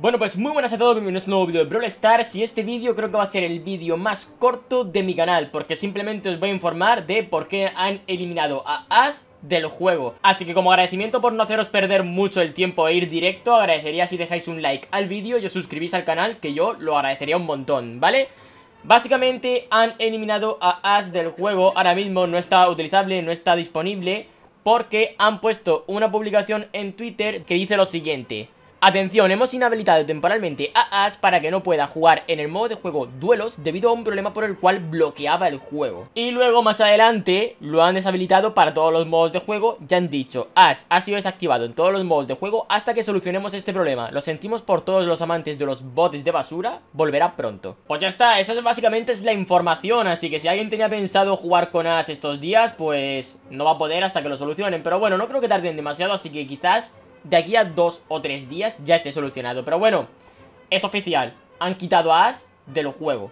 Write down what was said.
Bueno pues muy buenas a todos, bienvenidos a un nuevo vídeo de Brawl Stars y este vídeo creo que va a ser el vídeo más corto de mi canal porque simplemente os voy a informar de por qué han eliminado a Ash del juego. Así que como agradecimiento por no haceros perder mucho el tiempo e ir directo, agradecería si dejáis un like al vídeo y os suscribís al canal que yo lo agradecería un montón, ¿vale? Básicamente han eliminado a Ash del juego, ahora mismo no está utilizable, no está disponible porque han puesto una publicación en Twitter que dice lo siguiente... Atención, hemos inhabilitado temporalmente a Ash para que no pueda jugar en el modo de juego duelos debido a un problema por el cual bloqueaba el juego. Y luego más adelante lo han deshabilitado para todos los modos de juego, ya han dicho, Ash ha sido desactivado en todos los modos de juego hasta que solucionemos este problema. Lo sentimos por todos los amantes de los botes de basura, volverá pronto. Pues ya está, esa básicamente es la información, así que si alguien tenía pensado jugar con Ash estos días, pues no va a poder hasta que lo solucionen. Pero bueno, no creo que tarden demasiado, así que quizás de aquí a dos o tres días ya esté solucionado. Pero bueno, es oficial. Han quitado a Ash los juegos